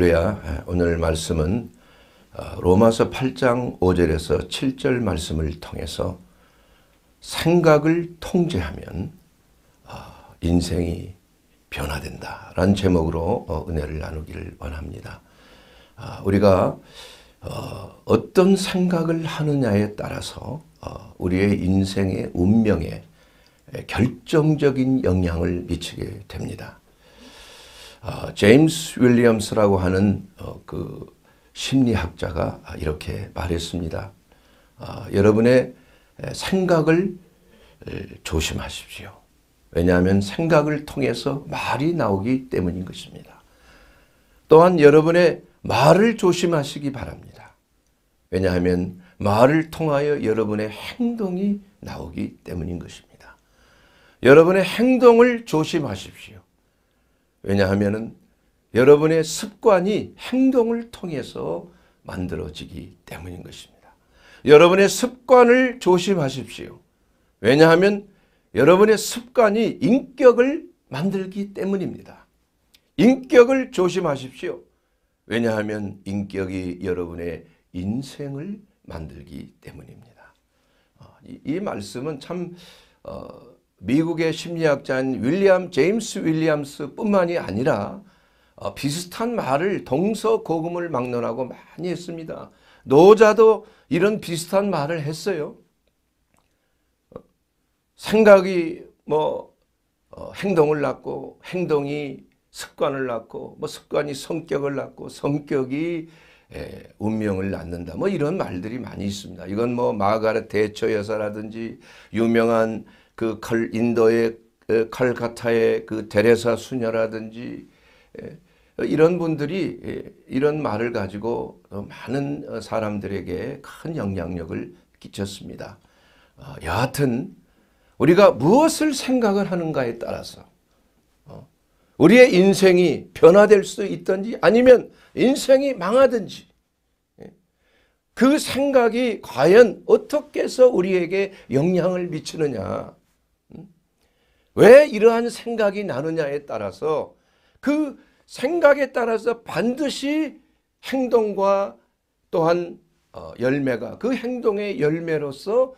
할렐루야. 예, 오늘 말씀은 어, 로마서 8장 5절에서 7절 말씀을 통해서 생각을 통제하면 어, 인생이 변화된다라는 제목으로 어, 은혜를 나누기를 원합니다. 아, 우리가 어떤 생각을 하느냐에 따라서 우리의 인생의 운명에 결정적인 영향을 미치게 됩니다. 어, 제임스 윌리엄스라고 하는 어, 그 심리학자가 이렇게 말했습니다. 어, 여러분의 생각을 조심하십시오. 왜냐하면 생각을 통해서 말이 나오기 때문인 것입니다. 또한 여러분의 말을 조심하시기 바랍니다. 왜냐하면 말을 통하여 여러분의 행동이 나오기 때문인 것입니다. 여러분의 행동을 조심하십시오. 왜냐하면 여러분의 습관이 행동을 통해서 만들어지기 때문인 것입니다. 여러분의 습관을 조심하십시오. 왜냐하면 여러분의 습관이 인격을 만들기 때문입니다. 인격을 조심하십시오. 왜냐하면 인격이 여러분의 인생을 만들기 때문입니다. 어, 이, 이 말씀은 참 어, 미국의 심리학자인 윌리엄 제임스 윌리엄스뿐만이 아니라 어, 비슷한 말을 동서고금을 막론하고 많이 했습니다. 노자도 이런 비슷한 말을 했어요. 어, 생각이 뭐 어, 행동을 낳고 행동이 습관을 낳고 뭐 습관이 성격을 낳고 성격이 예, 운명을 낳는다. 뭐 이런 말들이 많이 있습니다. 이건 뭐 마가렛 대처 여사라든지 유명한 그 칼, 인도의 칼가타의 그 데레사 수녀라든지 이런 분들이 이런 말을 가지고 어, 많은 어, 사람들에게 큰 영향력을 끼쳤습니다. 어, 여하튼 우리가 무엇을 생각을 하는가에 따라서 우리의 인생이 변화될 수도 있든지 아니면 인생이 망하든지 예, 그 생각이 과연 어떻게 해서 우리에게 영향을 미치느냐 왜 이러한 생각이 나느냐에 따라서 그 생각에 따라서 반드시 행동과 또한 어, 열매가 그 행동의 열매로서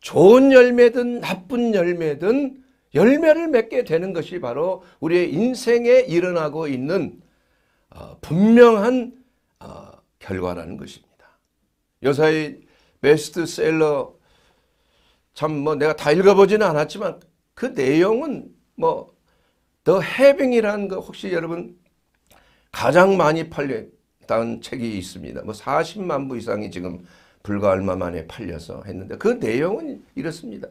좋은 열매든 나쁜 열매든 열매를 맺게 되는 것이 바로 우리의 인생에 일어나고 있는 어, 분명한 어, 결과라는 것입니다. 요사의 베스트셀러 참 뭐 내가 다 읽어보지는 않았지만 그 내용은 뭐 더 해빙이라는 거 혹시 여러분 가장 많이 팔렸던 책이 있습니다. 뭐 40만 부 이상이 지금 불과 얼마 만에 팔려서 했는데 그 내용은 이렇습니다.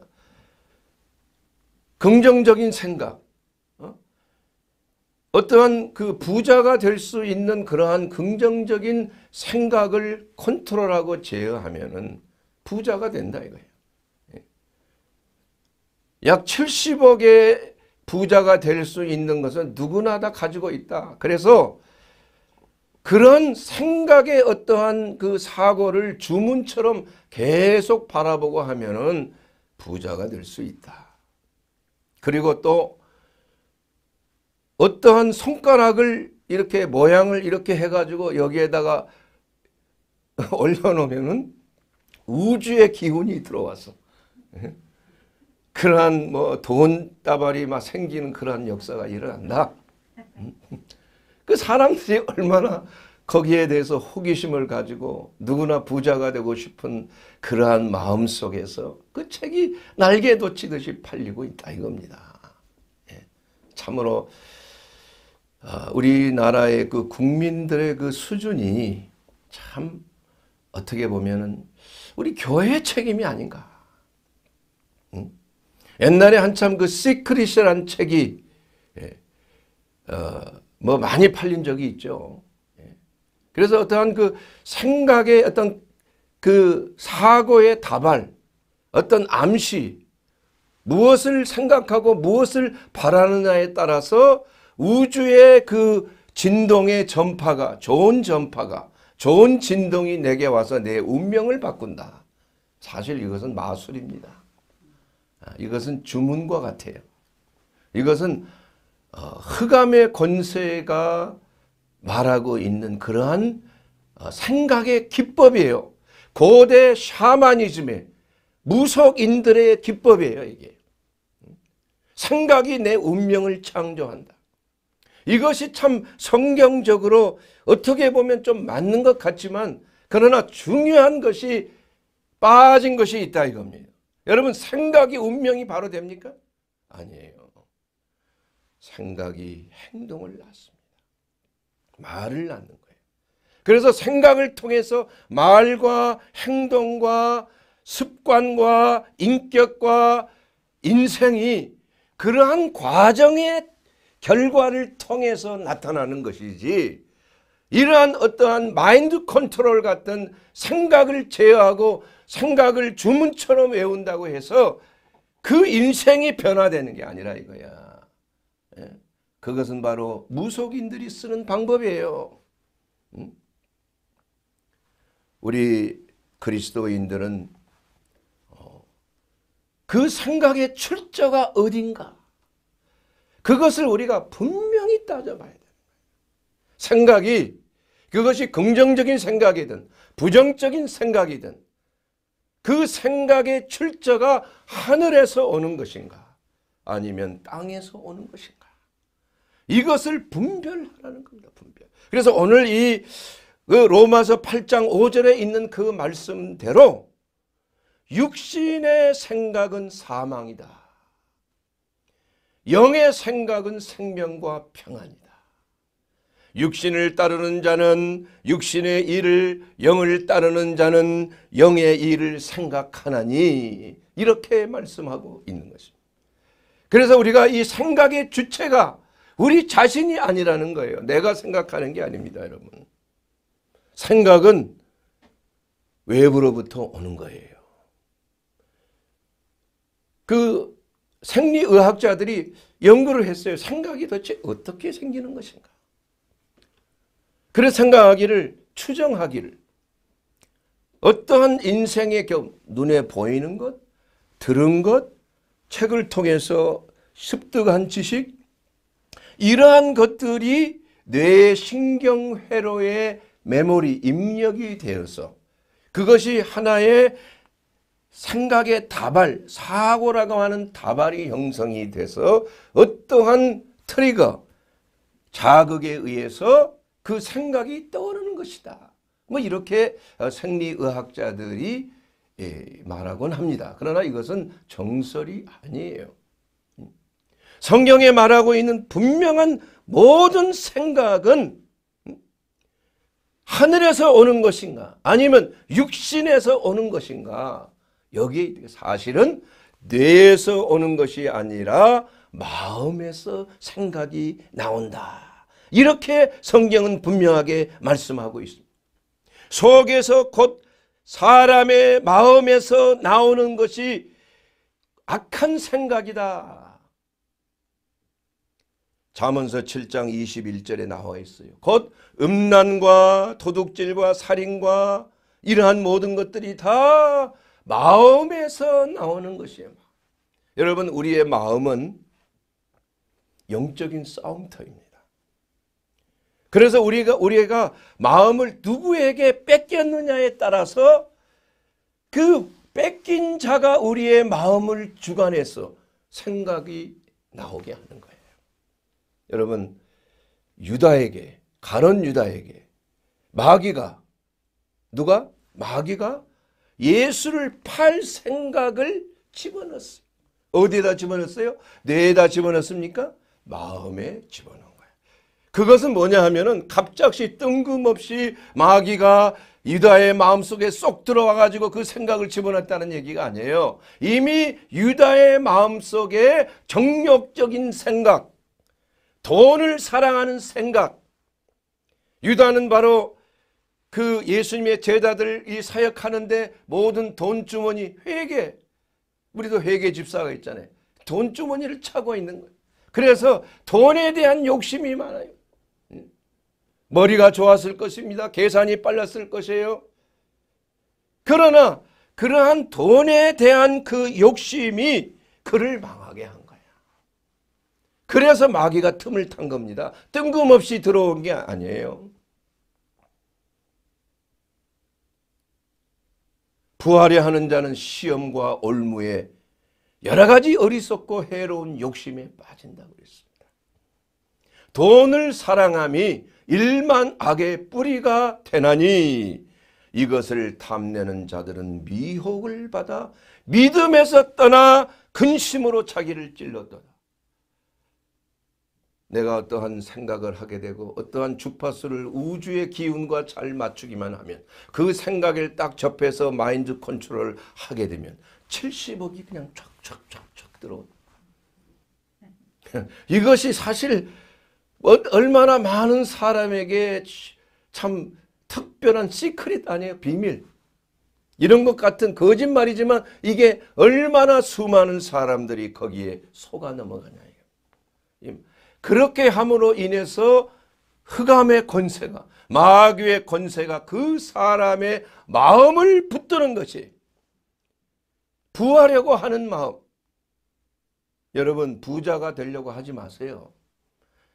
긍정적인 생각, 어? 어떠한 그 부자가 될 수 있는 그러한 긍정적인 생각을 컨트롤하고 제어하면은 부자가 된다 이거예요. 약 70억의 부자가 될 수 있는 것은 누구나 다 가지고 있다. 그래서 그런 생각의 어떠한 그 사고를 주문처럼 계속 바라보고 하면은 부자가 될 수 있다. 그리고 또 어떠한 손가락을 이렇게 모양을 이렇게 해가지고 여기에다가 올려놓으면 우주의 기운이 들어와서 예? 그러한 뭐 돈다발이 막 생기는 그러한 역사가 일어난다. 음. 그 사람들이 얼마나 거기에 대해서 호기심을 가지고 누구나 부자가 되고 싶은 그러한 마음 속에서 그 책이 날개 돋치듯이 팔리고 있다 이겁니다. 예. 참으로 아, 우리나라의 그 국민들의 그 수준이 참 어떻게 보면은 우리 교회 책임이 아닌가. 옛날에 한참 그 시크릿이라는 책이 예, 어, 뭐 많이 팔린 적이 있죠. 예. 그래서 어떠한 그 생각의 어떤 그 사고의 다발, 어떤 암시, 무엇을 생각하고 무엇을 바라느냐에 따라서 우주의 그 진동의 전파가 좋은 전파가 좋은 진동이 내게 와서 내 운명을 바꾼다. 사실 이것은 마술입니다. 아, 이것은 주문과 같아요. 이것은 어, 흑암의 권세가 말하고 있는 그러한 어, 생각의 기법이에요. 고대 샤머니즘의 무속인들의 기법이에요. 이게 생각이 내 운명을 창조한다. 이것이 참 성경적으로 어떻게 보면 좀 맞는 것 같지만 그러나 중요한 것이 빠진 것이 있다 이겁니다. 여러분 생각이 운명이 바로 됩니까? 아니에요. 생각이 행동을 낳습니다. 말을 낳는 거예요. 그래서 생각을 통해서 말과 행동과 습관과 인격과 인생이 그러한 과정의 결과를 통해서 나타나는 것이지 이러한 어떠한 마인드 컨트롤 같은 생각을 제어하고 생각을 주문처럼 외운다고 해서 그 인생이 변화되는 게 아니라 이거야. 예? 그것은 바로 무속인들이 쓰는 방법이에요. 우리 그리스도인들은 어, 그 생각의 출처가 어딘가 그것을 우리가 분명히 따져봐야 됩니다. 생각이 그것이 긍정적인 생각이든 부정적인 생각이든 그 생각의 출처가 하늘에서 오는 것인가 아니면 땅에서 오는 것인가 이것을 분별하라는 겁니다. 분별. 그래서 오늘 이 그 로마서 8장 5절에 있는 그 말씀대로 육신의 생각은 사망이다. 영의 생각은 생명과 평안이다. 육신을 따르는 자는 육신의 일을 영을 따르는 자는 영의 일을 생각하나니 이렇게 말씀하고 있는 것입니다. 그래서 우리가 이 생각의 주체가 우리 자신이 아니라는 거예요. 내가 생각하는 게 아닙니다. 여러분. 생각은 외부로부터 오는 거예요. 그 생리의학자들이 연구를 했어요. 생각이 도대체 어떻게 생기는 것인가. 그래서 생각하기를 추정하기를 어떠한 인생의 경 눈에 보이는 것 들은 것 책을 통해서 습득한 지식 이러한 것들이 뇌의 신경회로의 메모리 입력이 되어서 그것이 하나의 생각의 다발 사고라고 하는 다발이 형성이 돼서 어떠한 트리거 자극에 의해서 그 생각이 떠오르는 것이다. 뭐 이렇게 어, 생리의학자들이 예, 말하곤 합니다. 그러나 이것은 정설이 아니에요. 음. 성경에 말하고 있는 분명한 모든 생각은 음, 하늘에서 오는 것인가 아니면 육신에서 오는 것인가 여기에 사실은 뇌에서 오는 것이 아니라 마음에서 생각이 나온다. 이렇게 성경은 분명하게 말씀하고 있습니다. 속에서 곧 사람의 마음에서 나오는 것이 악한 생각이다. 잠언서 7장 21절에 나와 있어요. 곧 음란과 도둑질과 살인과 이러한 모든 것들이 다 마음에서 나오는 것이에요. 여러분 우리의 마음은 영적인 싸움터입니다. 그래서 우리가 우리가 마음을 누구에게 뺏겼느냐에 따라서 그 뺏긴 자가 우리의 마음을 주관해서 생각이 나오게 하는 거예요. 여러분 유다에게 가론 유다에게 마귀가 누가 마귀가 예수를 팔 생각을 집어넣었어요. 어디에다 집어넣었어요? 뇌에다 집어넣습니까? 마음에 집어넣어요. 그것은 뭐냐 하면은 갑작시 뜬금없이 마귀가 유다의 마음속에 쏙 들어와 가지고 그 생각을 집어넣었다는 얘기가 아니에요. 이미 유다의 마음속에 정력적인 생각, 돈을 사랑하는 생각. 유다는 바로 그 예수님의 제자들이 사역하는데 모든 돈주머니 회계 우리도 회계 집사가 있잖아요. 돈주머니를 차고 있는 거예요. 그래서 돈에 대한 욕심이 많아요. 머리가 좋았을 것입니다. 계산이 빨랐을 것이에요. 그러나 그러한 돈에 대한 그 욕심이 그를 망하게 한 거야. 그래서 마귀가 틈을 탄 겁니다. 뜬금없이 들어온 게 아니에요. 부활의 하는 자는 시험과 올무에 여러 가지 어리석고 해로운 욕심에 빠진다고 그랬습니다. 돈을 사랑함이 일만 악의 뿌리가 되나니 이것을 탐내는 자들은 미혹을 받아 믿음에서 떠나 근심으로 자기를 찔렀더라. 내가 어떠한 생각을 하게 되고 어떠한 주파수를 우주의 기운과 잘 맞추기만 하면 그 생각을 딱 접해서 마인드 컨트롤 하게 되면 70억이 그냥 쫙쫙쫙쫙 들어온다. 네. 이것이 사실 얼마나 많은 사람에게 참 특별한 시크릿 아니에요. 비밀. 이런 것 같은 거짓말이지만 이게 얼마나 수많은 사람들이 거기에 속아 넘어가냐 그렇게 함으로 인해서 흑암의 권세가 마귀의 권세가 그 사람의 마음을 붙드는 것이 부하려고 하는 마음 여러분 부자가 되려고 하지 마세요.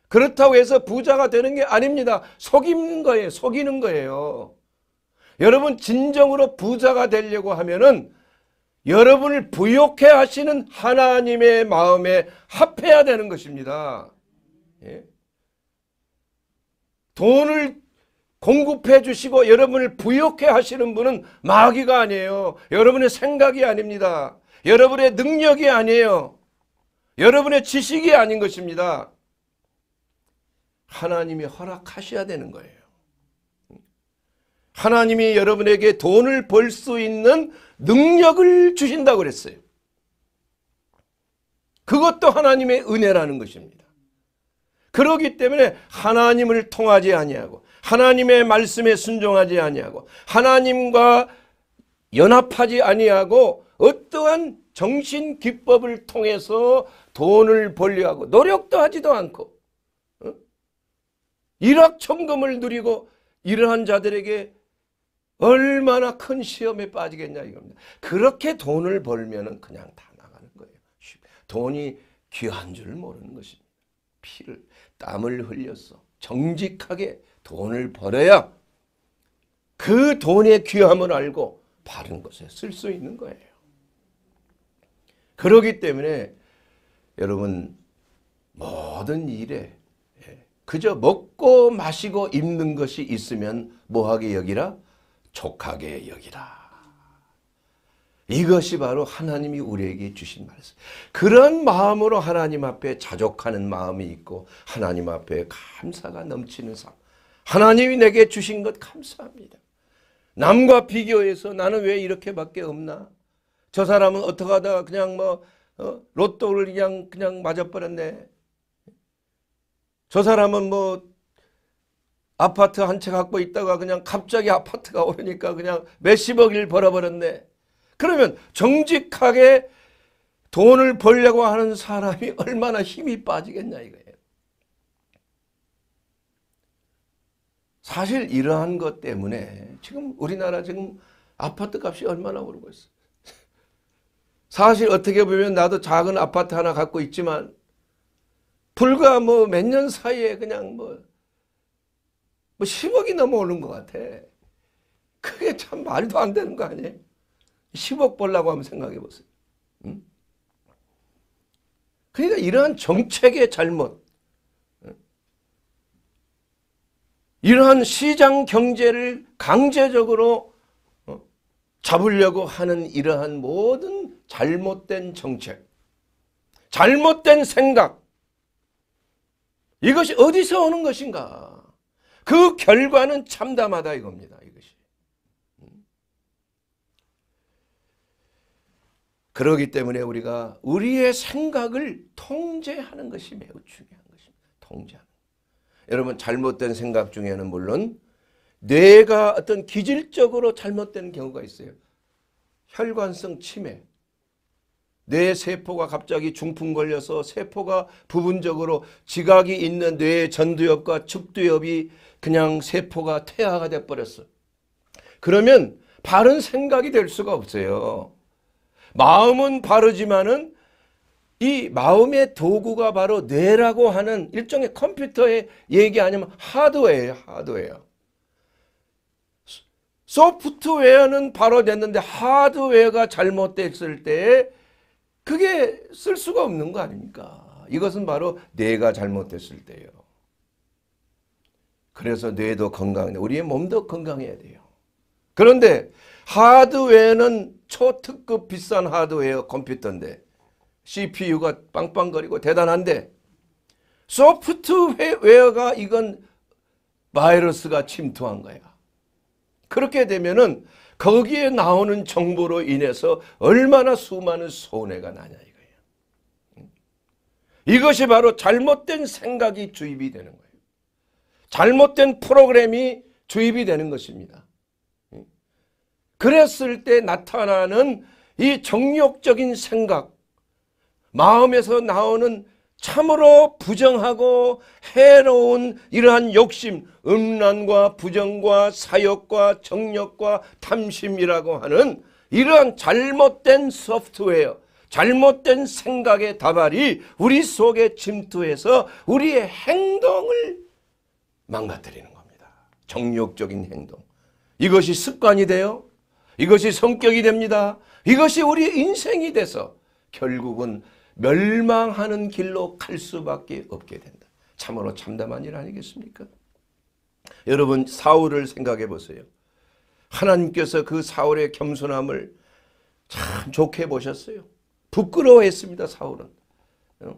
그렇다고 해서 부자가 되는 게 아닙니다. 속이는 거예요. 속이는 거예요. 여러분 진정으로 부자가 되려고 하면은 여러분을 부욕해 하시는 하나님의 마음에 합해야 되는 것입니다. 예? 돈을 공급해 주시고 여러분을 부욕해 하시는 분은 마귀가 아니에요. 여러분의 생각이 아닙니다. 여러분의 능력이 아니에요. 여러분의 지식이 아닌 것입니다. 하나님이 허락하셔야 되는 거예요. 하나님이 여러분에게 돈을 벌 수 있는 능력을 주신다고 그랬어요. 그것도 하나님의 은혜라는 것입니다. 그러기 때문에 하나님을 통하지 아니하고 하나님의 말씀에 순종하지 아니하고 하나님과 연합하지 아니하고 어떠한 정신 기법을 통해서 돈을 벌려 하고 노력도 하지도 않고 일확천금을 누리고 이러한 자들에게 얼마나 큰 시험에 빠지겠냐 이겁니다. 그렇게 돈을 벌면은 그냥 다 나가는 거예요. 돈이 귀한 줄 모르는 것입니다. 피를 땀을 흘려서 정직하게 돈을 벌어야 그 돈의 귀함을 알고 바른 것에 쓸 수 있는 거예요. 그러기 때문에 여러분 모든 일에 그저 먹고 마시고 입는 것이 있으면 뭐하게 여기라? 족하게 여기라. 이것이 바로 하나님이 우리에게 주신 말씀. 그런 마음으로 하나님 앞에 자족하는 마음이 있고 하나님 앞에 감사가 넘치는 삶. 하나님이 내게 주신 것 감사합니다. 남과 비교해서 나는 왜 이렇게밖에 없나? 저 사람은 어떻게 하다가 그냥 뭐 어? 로또를 그냥 그냥 맞아버렸네. 저 사람은 뭐 아파트 한 채 갖고 있다가 그냥 갑자기 아파트가 오르니까 그냥 몇십억을 벌어버렸네. 그러면 정직하게 돈을 벌려고 하는 사람이 얼마나 힘이 빠지겠냐 이거예요. 사실 이러한 것 때문에 지금 우리나라 지금 아파트 값이 얼마나 오르고 있어. 요 사실 어떻게 보면 나도 작은 아파트 하나 갖고 있지만 불과 뭐 몇 년 사이에 그냥 뭐, 뭐 10억이 넘어오는 것 같아. 그게 참 말도 안 되는 거 아니에요? 10억 벌라고 한번 생각해 보세요. 응? 그러니까 이러한 정책의 잘못, 이러한 시장 경제를 강제적으로 어, 잡으려고 하는 이러한 모든 잘못된 정책, 잘못된 생각, 이것이 어디서 오는 것인가? 그 결과는 참담하다 이겁니다. 이것이. 그러기 때문에 우리가 우리의 생각을 통제하는 것이 매우 중요한 것입니다. 통제하는. 여러분 잘못된 생각 중에는 물론 뇌가 어떤 기질적으로 잘못된 경우가 있어요. 혈관성 치매, 뇌 세포가 갑자기 중풍 걸려서 세포가 부분적으로 지각이 있는 뇌의 전두엽과 측두엽이 그냥 세포가 퇴화가 돼버렸어. 그러면 바른 생각이 될 수가 없어요. 마음은 바르지만은 이 마음의 도구가 바로 뇌라고 하는 일종의 컴퓨터의 얘기 아니면 하드웨어예요. 하드웨어. 소프트웨어는 바로 됐는데 하드웨어가 잘못됐을 때 그게 쓸 수가 없는 거 아닙니까? 이것은 바로 뇌가 잘못됐을 때예요. 그래서 뇌도 건강해 우리의 몸도 건강해야 돼요. 그런데 하드웨어는 초특급 비싼 하드웨어 컴퓨터인데 CPU가 빵빵거리고 대단한데 소프트웨어가 이건 바이러스가 침투한 거야. 그렇게 되면은 거기에 나오는 정보로 인해서 얼마나 수많은 손해가 나냐 이거예요. 이것이 바로 잘못된 생각이 주입이 되는 거예요. 잘못된 프로그램이 주입이 되는 것입니다. 그랬을 때 나타나는 이 정욕적인 생각, 마음에서 나오는 참으로 부정하고 해로운 이러한 욕심, 음란과 부정과 사욕과 정력과 탐심이라고 하는 이러한 잘못된 소프트웨어, 잘못된 생각의 다발이 우리 속에 침투해서 우리의 행동을 망가뜨리는 겁니다. 정욕적인 행동. 이것이 습관이 되요 이것이 성격이 됩니다. 이것이 우리 인생이 돼서 결국은 멸망하는 길로 갈 수밖에 없게 된다. 참으로 참담한 일 아니겠습니까? 여러분 사울을 생각해 보세요. 하나님께서 그 사울의 겸손함을 참 좋게 보셨어요. 부끄러워했습니다. 사울은. 어?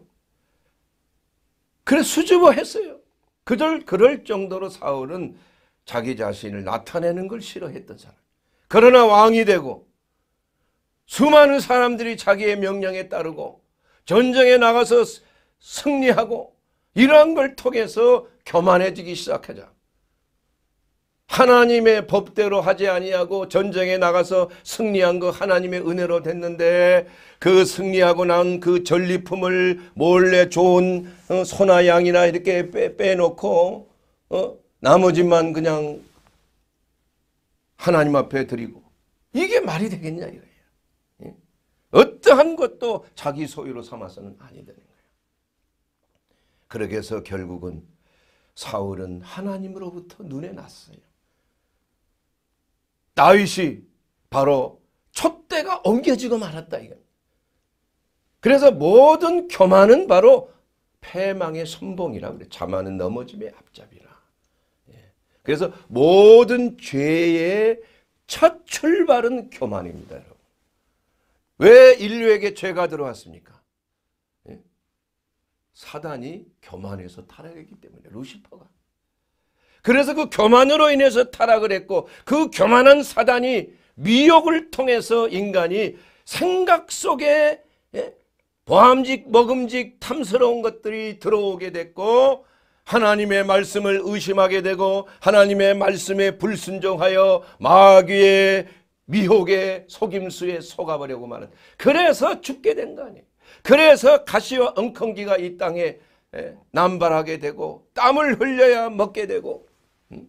그래 수줍어했어요. 그들 그럴 정도로 사울은 자기 자신을 나타내는 걸 싫어했던 사람. 그러나 왕이 되고 수많은 사람들이 자기의 명령에 따르고 전쟁에 나가서 승리하고 이러한 걸 통해서 교만해지기 시작하자. 하나님의 법대로 하지 아니하고 전쟁에 나가서 승리한 거 하나님의 은혜로 됐는데 그 승리하고 난 그 전리품을 몰래 좋은 어, 소나 양이나 이렇게 빼, 놓고 어? 나머지만 그냥 하나님 앞에 드리고 이게 말이 되겠냐 이거 어떠한 것도 자기 소유로 삼아서는 아니 되는 거예요. 그렇게 해서 결국은 사울은 하나님으로부터 눈에 났어요. 다윗이 바로 촛대가 옮겨지고 말았다 이건. 그래서 모든 교만은 바로 패망의 선봉이라 그래. 자만은 넘어짐의 앞잡이라. 예. 그래서 모든 죄의 첫 출발은 교만입니다, 여러분. 왜 인류에게 죄가 들어왔습니까? 예? 사단이 교만해서 타락했기 때문에 루시퍼가. 그래서 그 교만으로 인해서 타락을 했고 그 교만한 사단이 미혹을 통해서 인간이 생각 속에 예? 보함직 먹음직 탐스러운 것들이 들어오게 됐고 하나님의 말씀을 의심하게 되고 하나님의 말씀에 불순종하여 마귀의 미혹의 속임수에 속아버리고 말은 그래서 죽게 된 거 아니에요. 그래서 가시와 엉겅기가 이 땅에 예, 남발하게 되고 땀을 흘려야 먹게 되고 음?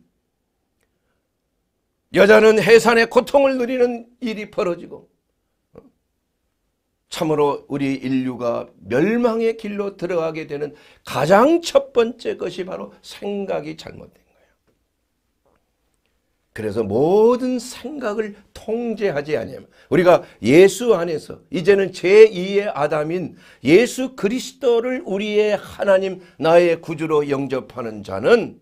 여자는 해산의 고통을 누리는 일이 벌어지고 음? 참으로 우리 인류가 멸망의 길로 들어가게 되는 가장 첫 번째 것이 바로 생각이 잘못된 그래서 모든 생각을 통제하지 않니면 우리가 예수 안에서 이제는 제2의 아담인 예수 그리스도를 우리의 하나님 나의 구주로 영접하는 자는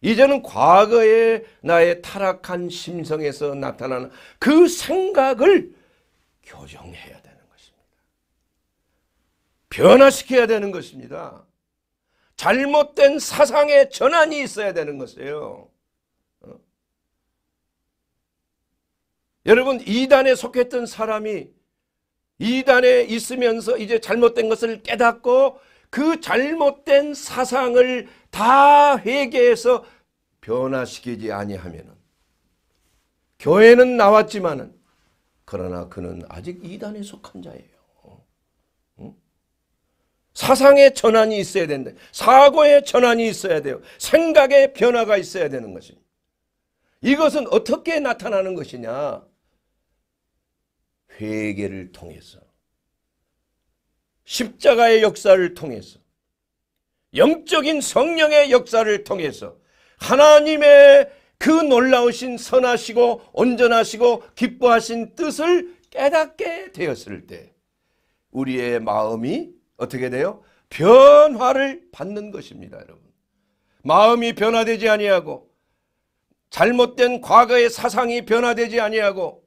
이제는 과거의 나의 타락한 심성에서 나타나는 그 생각을 교정해야 되는 것입니다. 변화시켜야 되는 것입니다. 잘못된 사상의 전환이 있어야 되는 것이에요. 여러분 이단에 속했던 사람이 이단에 있으면서 이제 잘못된 것을 깨닫고 그 잘못된 사상을 다 회개해서 변화시키지 아니하면 교회는 나왔지만은 그러나 그는 아직 이단에 속한 자예요. 사상의 전환이 있어야 된다. 사고의 전환이 있어야 돼요. 생각의 변화가 있어야 되는 것입니다. 이것은 어떻게 나타나는 것이냐? 회개를 통해서 십자가의 역사를 통해서 영적인 성령의 역사를 통해서 하나님의 그 놀라우신 선하시고 온전하시고 기뻐하신 뜻을 깨닫게 되었을 때 우리의 마음이 어떻게 돼요? 변화를 받는 것입니다, 여러분. 마음이 변화되지 아니하고 잘못된 과거의 사상이 변화되지 아니하고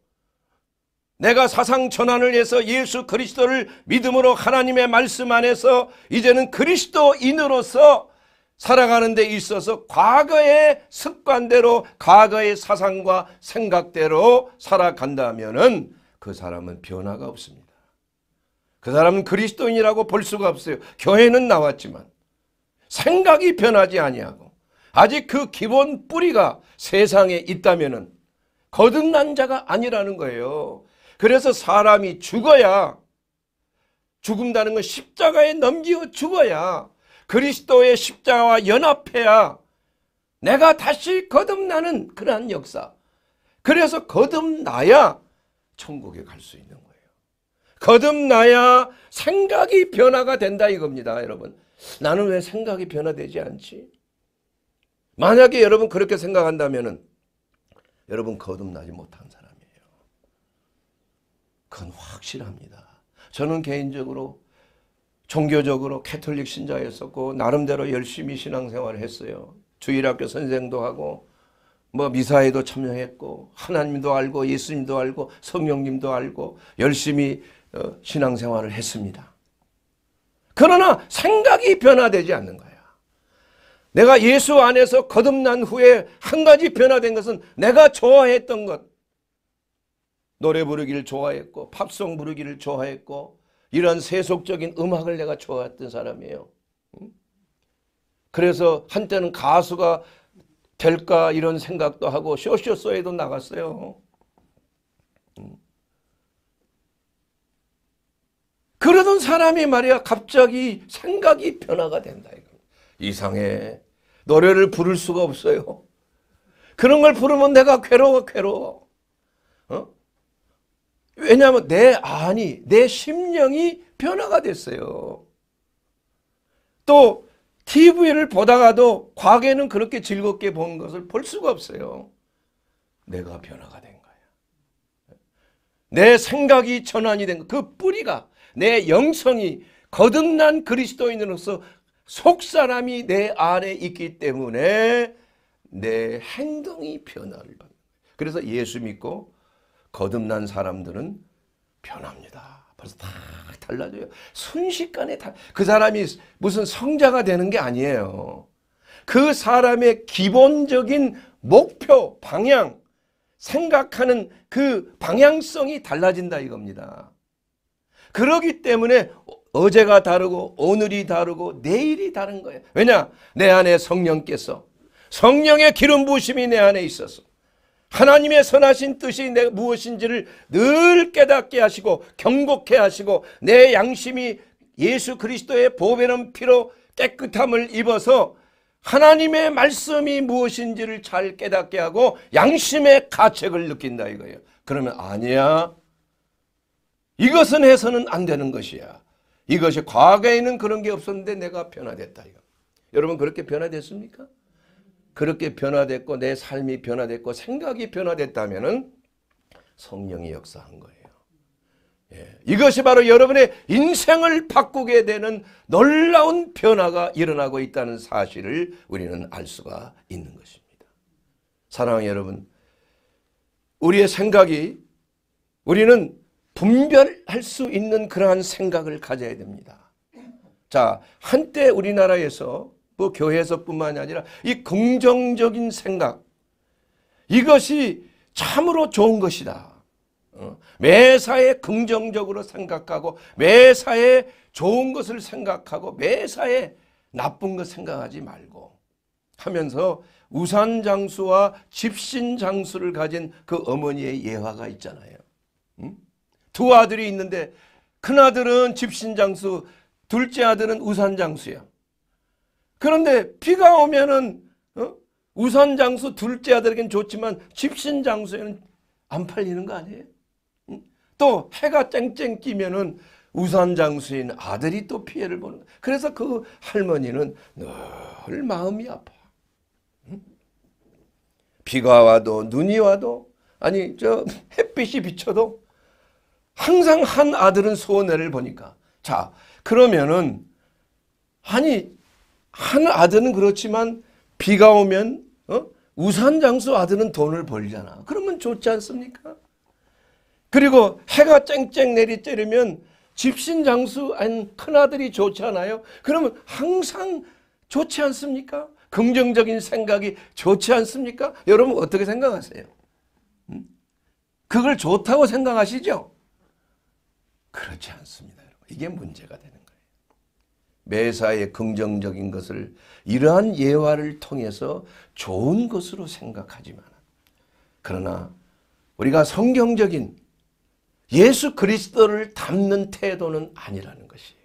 내가 사상 전환을 해서 예수 그리스도를 믿음으로 하나님의 말씀 안에서 이제는 그리스도인으로서 살아가는 데 있어서 과거의 습관대로 과거의 사상과 생각대로 살아간다면그 사람은 변화가 없습니다. 그 사람은 그리스도인이라고 볼 수가 없어요. 교회는 나왔지만 생각이 변하지 아니하고 아직 그 기본 뿌리가 세상에 있다면 거듭난 자가 아니라는 거예요. 그래서 사람이 죽어야 죽음다는 건 십자가에 넘기어 죽어야 그리스도의 십자와 가 연합해야 내가 다시 거듭나는 그러한 역사. 그래서 거듭나야 천국에 갈 수 있는 거예요. 거듭나야 생각이 변화가 된다 이겁니다. 여러분. 나는 왜 생각이 변화되지 않지? 만약에 여러분 그렇게 생각한다면 여러분 거듭나지 못한 사람. 그건 확실합니다. 저는 개인적으로 종교적으로 캐톨릭 신자였었고 나름대로 열심히 신앙생활을 했어요. 주일학교 선생도 하고 뭐 미사에도 참여했고 하나님도 알고 예수님도 알고 성령님도 알고 열심히 어, 신앙생활을 했습니다. 그러나 생각이 변화되지 않는 거야. 내가 예수 안에서 거듭난 후에 한 가지 변화된 것은 내가 좋아했던 것 노래 부르기를 좋아했고 팝송 부르기를 좋아했고 이런 세속적인 음악을 내가 좋아했던 사람이에요. 그래서 한때는 가수가 될까 이런 생각도 하고 쇼쇼쇼에도 나갔어요. 그러던 사람이 말이야 갑자기 생각이 변화가 된다 이 이상해 노래를 부를 수가 없어요. 그런 걸 부르면 내가 괴로워 괴로워. 왜냐하면 내 안이 내 심령이 변화가 됐어요. 또 TV를 보다가도 과거에는 그렇게 즐겁게 본 것을 볼 수가 없어요. 내가 변화가 된 거야. 내 생각이 전환이 된그 뿌리가 내 영성이 거듭난 그리스도인으로서 속사람이 내 안에 있기 때문에 내 행동이 변화를 받는 거예요. 그래서 예수 믿고 거듭난 사람들은 변합니다. 벌써 다 달라져요. 순식간에 다, 그 사람이 무슨 성자가 되는 게 아니에요. 그 사람의 기본적인 목표, 방향, 생각하는 그 방향성이 달라진다 이겁니다. 그러기 때문에 어제가 다르고 오늘이 다르고 내일이 다른 거예요. 왜냐? 내 안에 성령께서 성령의 기름 부심이 내 안에 있어서 하나님의 선하신 뜻이 내 무엇인지를 늘 깨닫게 하시고 경복해 하시고 내 양심이 예수 그리스도의 보배는 피로 깨끗함을 입어서 하나님의 말씀이 무엇인지를 잘 깨닫게 하고 양심의 가책을 느낀다 이거예요. 그러면 아니야. 이것은 해서는 안 되는 것이야. 이것이 과거에는 그런 게 없었는데 내가 변화됐다. 이거. 여러분 그렇게 변화됐습니까? 그렇게 변화됐고 내 삶이 변화됐고 생각이 변화됐다면 성령이 역사한 거예요. 예. 이것이 바로 여러분의 인생을 바꾸게 되는 놀라운 변화가 일어나고 있다는 사실을 우리는 알 수가 있는 것입니다. 사랑하는 여러분, 우리의 생각이 우리는 분별할 수 있는 그러한 생각을 가져야 됩니다. 자, 한때 우리나라에서 뭐 교회에서뿐만이 아니라 이 긍정적인 생각 이것이 참으로 좋은 것이다. 어, 매사에 긍정적으로 생각하고 매사에 좋은 것을 생각하고 매사에 나쁜 것 생각하지 말고 하면서 우산 장수와 집신 장수를 가진 그 어머니의 예화가 있잖아요. 음? 두 아들이 있는데 큰아들은 집신 장수 둘째 아들은 우산 장수야. 그런데 비가 오면은 어? 우선 장수 둘째 아들에겐 좋지만 집신 장수에는 안 팔리는 거 아니에요? 또 해가 쨍쨍 끼면은 우산 장수인 아들이 또 피해를 보는 거예요. 그래서 그 할머니는 늘 마음이 아파. 비가 와도 눈이 와도 아니 저 햇빛이 비쳐도 항상 한 아들은 소해를 보니까 자 그러면은 아니 한 아들은 그렇지만 비가 오면 어? 우산 장수 아들은 돈을 벌잖아. 그러면 좋지 않습니까? 그리고 해가 쨍쨍 내리쬐르면 집신 장수 큰아들이 좋지 않아요? 그러면 항상 좋지 않습니까? 긍정적인 생각이 좋지 않습니까? 여러분 어떻게 생각하세요? 음? 그걸 좋다고 생각하시죠? 그렇지 않습니다. 이게 문제가 되는 매사에 긍정적인 것을 이러한 예화를 통해서 좋은 것으로 생각하지만 그러나 우리가 성경적인 예수 그리스도를 닮는 태도는 아니라는 것이에요.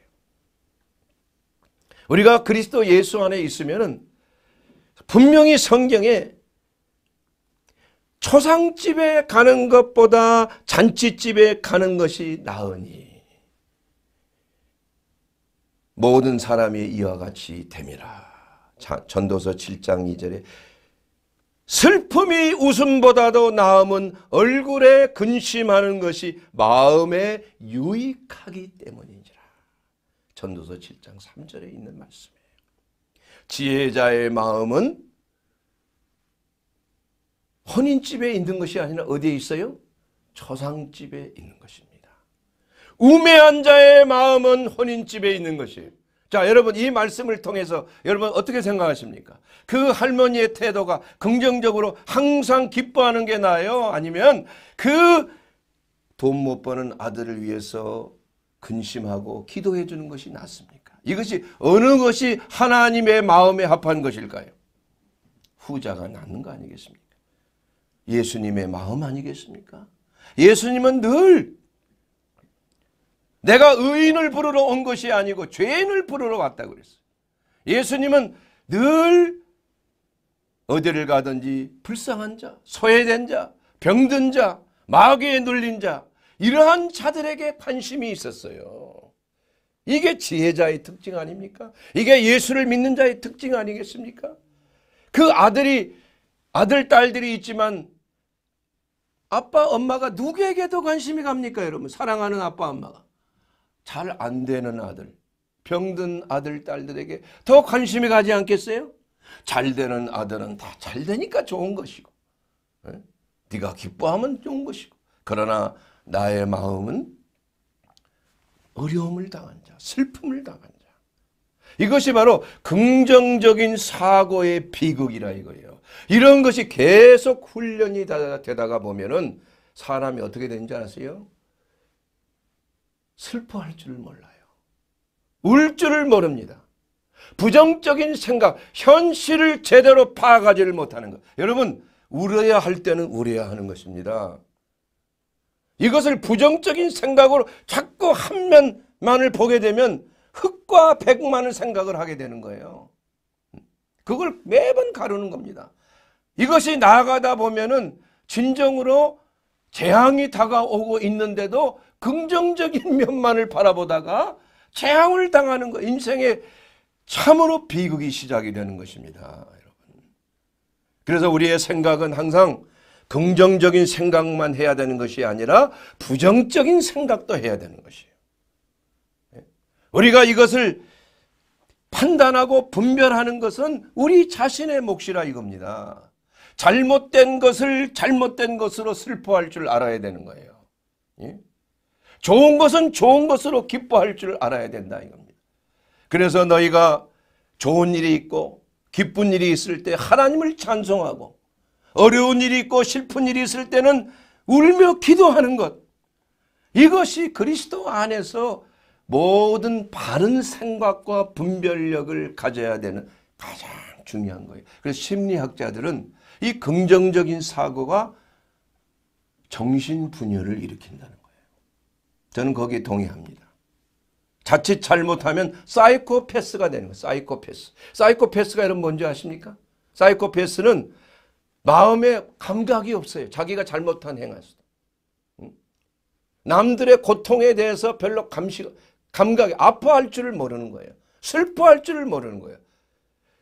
우리가 그리스도 예수 안에 있으면 분명히 성경에 초상집에 가는 것보다 잔치집에 가는 것이 나으니 모든 사람이 이와 같이 됨이라. 전도서 7장 2절에 슬픔이 웃음보다도 나음은 얼굴에 근심하는 것이 마음에 유익하기 때문이니라. 전도서 7장 3절에 있는 말씀이에요. 지혜자의 마음은 혼인집에 있는 것이 아니라 어디에 있어요? 초상집에 있는 것입니다. 우매한 자의 마음은 혼인집에 있는 것이. 자, 여러분 이 말씀을 통해서 여러분 어떻게 생각하십니까? 그 할머니의 태도가 긍정적으로 항상 기뻐하는 게 나아요? 아니면 그 돈 못 버는 아들을 위해서 근심하고 기도해 주는 것이 낫습니까? 이것이 어느 것이 하나님의 마음에 합한 것일까요? 후자가 낫는 거 아니겠습니까? 예수님의 마음 아니겠습니까? 예수님은 늘 내가 의인을 부르러 온 것이 아니고 죄인을 부르러 왔다 그랬어요. 예수님은 늘 어디를 가든지 불쌍한 자, 소외된 자, 병든 자, 마귀에 눌린 자 이러한 자들에게 관심이 있었어요. 이게 지혜자의 특징 아닙니까? 이게 예수를 믿는 자의 특징 아니겠습니까? 그 아들이 아들 딸들이 있지만 아빠 엄마가 누구에게도 관심이 갑니까 여러분 사랑하는 아빠 엄마가 잘안 되는 아들, 병든 아들, 딸들에게 더 관심이 가지 않겠어요? 잘 되는 아들은 다 잘 되니까 좋은 것이고 네? 네가 기뻐하면 좋은 것이고 그러나 나의 마음은 어려움을 당한 자, 슬픔을 당한 자. 이것이 바로 긍정적인 사고의 비극이라 이거예요. 이런 것이 계속 훈련이 되다가 보면은 사람이 어떻게 되는지 아세요? 슬퍼할 줄을 몰라요. 울 줄을 모릅니다. 부정적인 생각, 현실을 제대로 파악하지를 못하는 것. 여러분, 울어야 할 때는 울어야 하는 것입니다. 이것을 부정적인 생각으로 자꾸 한 면만을 보게 되면 흑과 백만을 생각을 하게 되는 거예요. 그걸 매번 가르는 겁니다. 이것이 나아가다 보면은 진정으로 재앙이 다가오고 있는데도 긍정적인 면만을 바라보다가 재앙을 당하는 것 인생의 참으로 비극이 시작이 되는 것입니다. 여러분. 그래서 우리의 생각은 항상 긍정적인 생각만 해야 되는 것이 아니라 부정적인 생각도 해야 되는 것이에요. 예? 우리가 이것을 판단하고 분별하는 것은 우리 자신의 몫이라 이겁니다. 잘못된 것을 잘못된 것으로 슬퍼할 줄 알아야 되는 거예요. 예? 좋은 것은 좋은 것으로 기뻐할 줄 알아야 된다 이겁니다. 그래서 너희가 좋은 일이 있고 기쁜 일이 있을 때 하나님을 찬송하고 어려운 일이 있고 슬픈 일이 있을 때는 울며 기도하는 것. 이것이 그리스도 안에서 모든 바른 생각과 분별력을 가져야 되는 가장 중요한 거예요. 그래서 심리학자들은 이 긍정적인 사고가 정신분열을 일으킨다는 거예요. 저는 거기에 동의합니다. 자칫 잘못하면 사이코패스가 되는 거예요. 사이코패스. 사이코패스가 여러분 뭔지 아십니까? 사이코패스는 마음에 감각이 없어요. 자기가 잘못한 행위 남들의 고통에 대해서 별로 감시, 감각이 아파할 줄을 모르는 거예요. 슬퍼할 줄을 모르는 거예요.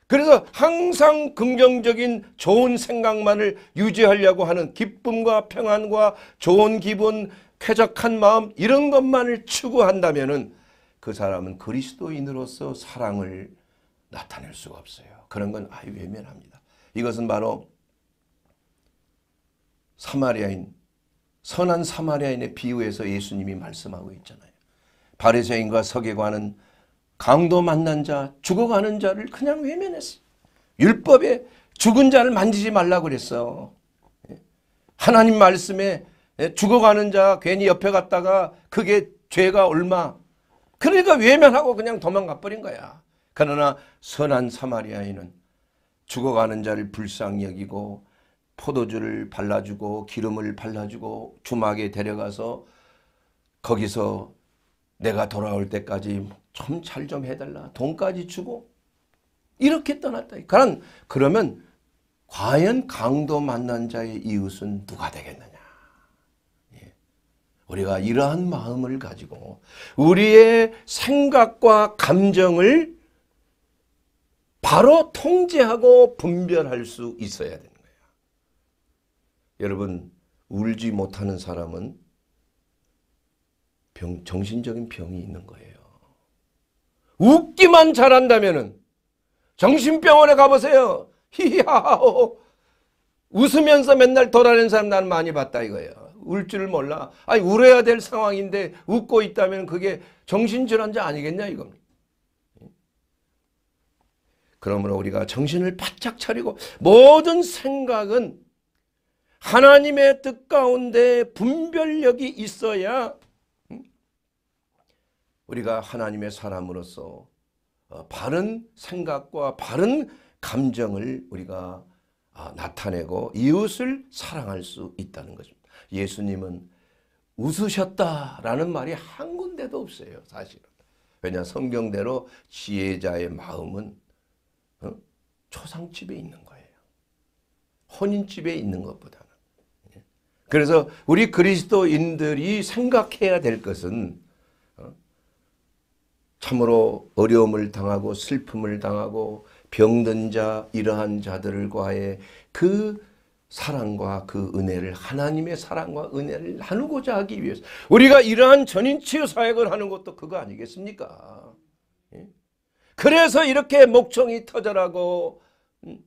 그래서 항상 긍정적인 좋은 생각만을 유지하려고 하는 기쁨과 평안과 좋은 기분 쾌적한 마음 이런 것만을 추구한다면 그 사람은 그리스도인으로서 사랑을 나타낼 수가 없어요. 그런 건 아예 외면합니다. 이것은 바로 사마리아인 선한 사마리아인의 비유에서 예수님이 말씀하고 있잖아요. 바리새인과 서기관은 강도 만난 자, 죽어가는 자를 그냥 외면했어. 요 율법에 죽은 자를 만지지 말라 그랬어. 예. 하나님 말씀에 예, 죽어가는 자 괜히 옆에 갔다가 그게 죄가 얼마. 그러니까 외면하고 그냥 도망가버린 거야. 그러나 선한 사마리아인은 죽어가는 자를 불쌍히 여기고 포도주를 발라주고 기름을 발라주고 주막에 데려가서 거기서 내가 돌아올 때까지 좀 잘좀 좀 해달라. 돈까지 주고 이렇게 떠났다. 그런 그러면 과연 강도 만난 자의 이웃은 누가 되겠느냐. 우리가 이러한 마음을 가지고 우리의 생각과 감정을 바로 통제하고 분별할 수 있어야 되는 거예요. 여러분 울지 못하는 사람은 병, 정신적인 병이 있는 거예요. 웃기만 잘한다면 정신병원에 가보세요. 히하하 웃으면서 맨날 돌아다니는 사람 나는 많이 봤다 이거예요. 울줄 몰라. 아니 울어야 될 상황인데 웃고 있다면 그게 정신질환자 아니겠냐 이겁니다. 그러므로 우리가 정신을 바짝 차리고 모든 생각은 하나님의 뜻 가운데 분별력이 있어야 음? 우리가 하나님의 사람으로서 어, 바른 생각과 바른 감정을 우리가 아, 나타내고 이웃을 사랑할 수 있다는 것입니다. 예수님은 웃으셨다라는 말이 한 군데도 없어요. 사실은. 왜냐 성경대로 지혜자의 마음은 어? 초상집에 있는 거예요. 혼인집에 있는 것보다는. 예. 그래서 우리 그리스도인들이 생각해야 될 것은 어? 참으로 어려움을 당하고 슬픔을 당하고 병든 자 이러한 자들과의 그 사랑과 그 은혜를 하나님의 사랑과 은혜를 나누고자 하기 위해서 우리가 이러한 전인치유 사역을 하는 것도 그거 아니겠습니까? 예? 그래서 이렇게 목청이 터져라고 음,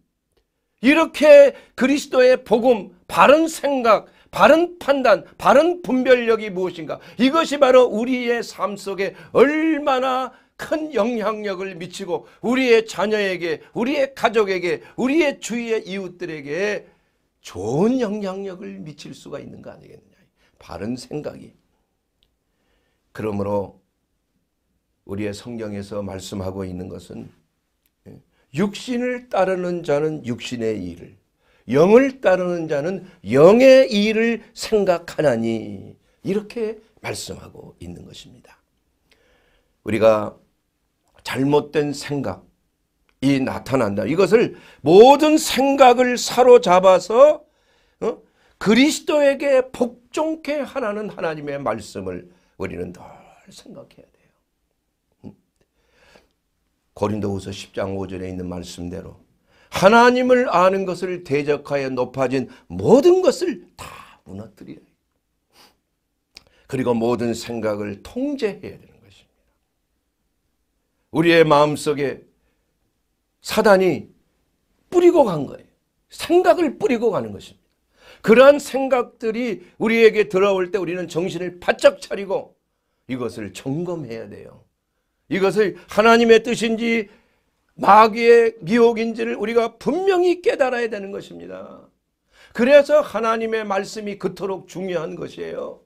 이렇게 그리스도의 복음, 바른 생각, 바른 판단, 바른 분별력이 무엇인가 이것이 바로 우리의 삶 속에 얼마나 큰 영향력을 미치고 우리의 자녀에게, 우리의 가족에게, 우리의 주위의 이웃들에게 좋은 영향력을 미칠 수가 있는 거 아니겠느냐. 바른 생각이. 그러므로 우리의 성경에서 말씀하고 있는 것은 예, 육신을 따르는 자는 육신의 일을 영을 따르는 자는 영의 일을 생각하나니 이렇게 말씀하고 있는 것입니다. 우리가 잘못된 생각 이 나타난다. 이것을 모든 생각을 사로잡아서 어? 그리스도에게 복종케 하라는 하나님의 말씀을 우리는 늘 생각해야 돼요. 음. 고린도후서 10장 5절에 있는 말씀대로 하나님을 아는 것을 대적하여 높아진 모든 것을 다 무너뜨려야 해요. 그리고 모든 생각을 통제해야 되는 것입니다. 우리의 마음속에 사단이 뿌리고 간 거예요. 생각을 뿌리고 가는 것입니다. 그러한 생각들이 우리에게 들어올 때 우리는 정신을 바짝 차리고 이것을 점검해야 돼요. 이것을 하나님의 뜻인지 마귀의 미혹인지를 우리가 분명히 깨달아야 되는 것입니다. 그래서 하나님의 말씀이 그토록 중요한 것이에요.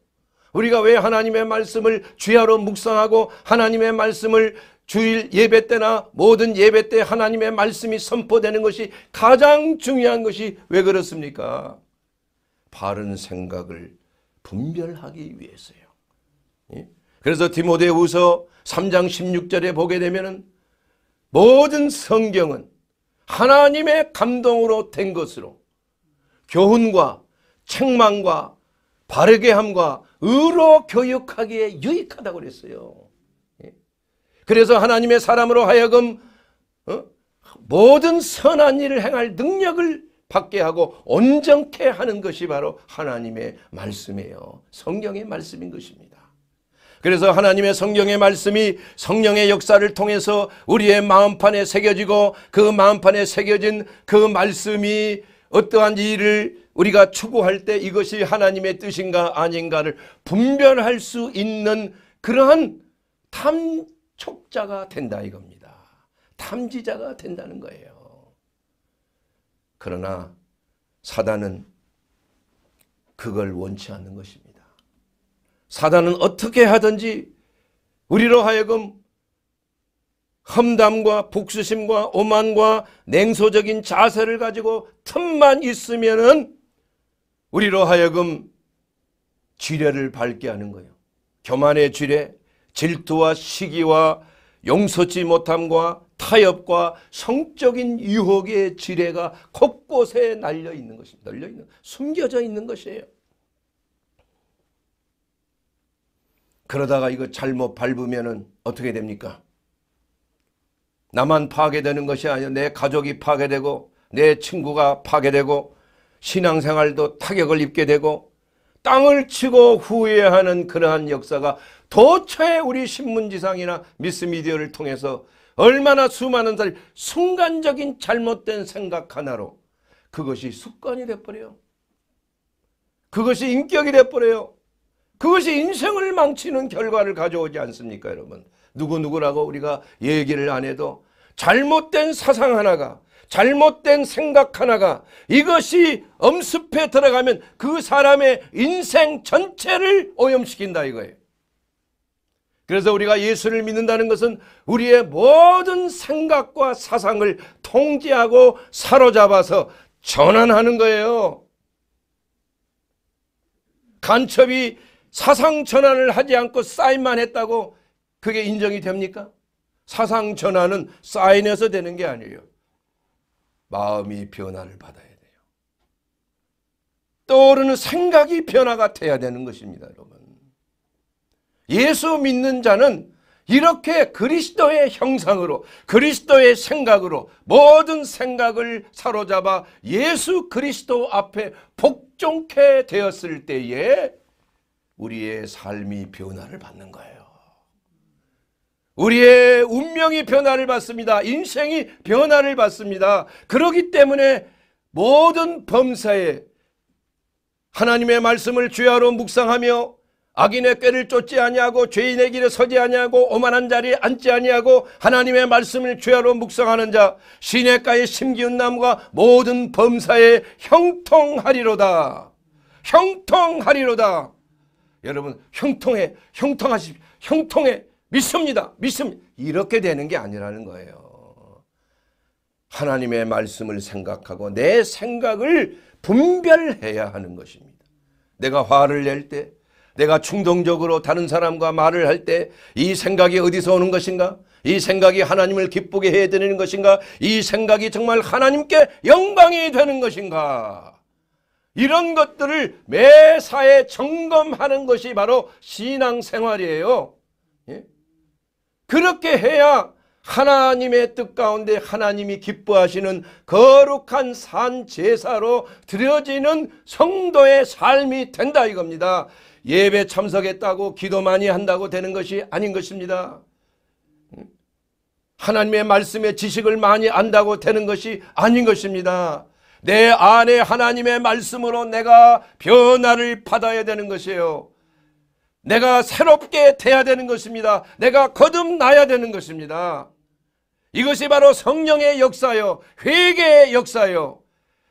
우리가 왜 하나님의 말씀을 죄하로 묵상하고 하나님의 말씀을 주일 예배 때나 모든 예배 때 하나님의 말씀이 선포되는 것이 가장 중요한 것이 왜 그렇습니까? 바른 생각을 분별하기 위해서요. 예? 그래서 디모데후서 3장 16절에 보게 되면은 모든 성경은 하나님의 감동으로 된 것으로 교훈과 책망과 바르게함과 의로 교육하기에 유익하다고 그랬어요. 그래서 하나님의 사람으로 하여금 어? 모든 선한 일을 행할 능력을 받게 하고 온전케 하는 것이 바로 하나님의 말씀이에요. 성경의 말씀인 것입니다. 그래서 하나님의 성경의 말씀이 성령의 역사를 통해서 우리의 마음판에 새겨지고 그 마음판에 새겨진 그 말씀이 어떠한 일을 우리가 추구할 때 이것이 하나님의 뜻인가 아닌가를 분별할 수 있는 그러한 탐 촉자가 된다 이겁니다. 탐지자가 된다는 거예요. 그러나 사단은 그걸 원치 않는 것입니다. 사단은 어떻게 하든지 우리로 하여금 험담과 복수심과 오만과 냉소적인 자세를 가지고 틈만 있으면은 우리로 하여금 지뢰를 밟게 하는 거예요. 교만의 지뢰, 질투와 시기와 용서치 못함과 타협과 성적인 유혹의 지뢰가 곳곳에 날려 있는 것입니다. 널려 있는, 숨겨져 있는 것이에요. 그러다가 이거 잘못 밟으면 어떻게 됩니까? 나만 파괴되는 것이 아니라 내 가족이 파괴되고 내 친구가 파괴되고 신앙생활도 타격을 입게 되고 땅을 치고 후회하는 그러한 역사가 도처에 우리 신문지상이나 미스미디어를 통해서 얼마나 수많은 사람 순간적인 잘못된 생각 하나로 그것이 습관이 돼버려요. 그것이 인격이 돼버려요. 그것이 인생을 망치는 결과를 가져오지 않습니까 여러분. 누구누구라고 우리가 얘기를 안 해도 잘못된 사상 하나가 잘못된 생각 하나가 이것이 엄습해 들어가면 그 사람의 인생 전체를 오염시킨다 이거예요. 그래서 우리가 예수를 믿는다는 것은 우리의 모든 생각과 사상을 통제하고 사로잡아서 전환하는 거예요. 간첩이 사상 전환을 하지 않고 사인만 했다고 그게 인정이 됩니까? 사상 전환은 사인해서 되는 게 아니에요. 마음이 변화를 받아야 돼요. 떠오르는 생각이 변화가 돼야 되는 것입니다, 여러분. 예수 믿는 자는 이렇게 그리스도의 형상으로 그리스도의 생각으로 모든 생각을 사로잡아 예수 그리스도 앞에 복종케 되었을 때에 우리의 삶이 변화를 받는 거예요. 우리의 운명이 변화를 받습니다. 인생이 변화를 받습니다. 그러기 때문에 모든 범사에 하나님의 말씀을 주야로 묵상하며 악인의 꾀를 쫓지 아니하고 죄인의 길에 서지 아니하고 오만한 자리에 앉지 아니하고 하나님의 말씀을 주야로 묵상하는 자 시냇가에 심기운 나무가 모든 범사에 형통하리로다. 형통하리로다. 여러분 형통해 형통하십시오. 형통해 믿습니다. 믿습니다. 이렇게 되는 게 아니라는 거예요. 하나님의 말씀을 생각하고 내 생각을 분별해야 하는 것입니다. 내가 화를 낼 때, 내가 충동적으로 다른 사람과 말을 할 때 이 생각이 어디서 오는 것인가? 이 생각이 하나님을 기쁘게 해드리는 것인가? 이 생각이 정말 하나님께 영광이 되는 것인가? 이런 것들을 매사에 점검하는 것이 바로 신앙생활이에요. 예? 그렇게 해야 하나님의 뜻 가운데 하나님이 기뻐하시는 거룩한 산 제사로 드려지는 성도의 삶이 된다 이겁니다. 예배 참석했다고 기도 많이 한다고 되는 것이 아닌 것입니다. 하나님의 말씀의 지식을 많이 안다고 되는 것이 아닌 것입니다. 내 안에 하나님의 말씀으로 내가 변화를 받아야 되는 것이에요. 내가 새롭게 돼야 되는 것입니다. 내가 거듭나야 되는 것입니다. 이것이 바로 성령의 역사요. 회개의 역사요.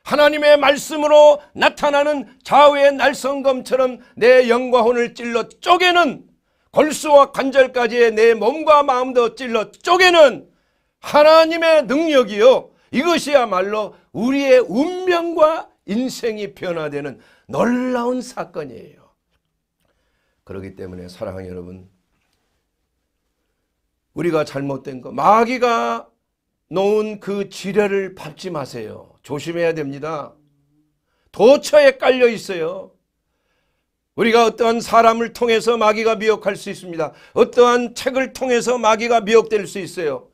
하나님의 말씀으로 나타나는 좌우의 날성검처럼 내 영과 혼을 찔러 쪼개는 골수와 관절까지의 내 몸과 마음도 찔러 쪼개는 하나님의 능력이요. 이것이야말로 우리의 운명과 인생이 변화되는 놀라운 사건이에요. 그렇기 때문에 사랑하는 여러분 우리가 잘못된 거 마귀가 놓은 그 지뢰를 밟지 마세요. 조심해야 됩니다. 도처에 깔려 있어요. 우리가 어떠한 사람을 통해서 마귀가 미혹할 수 있습니다. 어떠한 책을 통해서 마귀가 미혹될 수 있어요.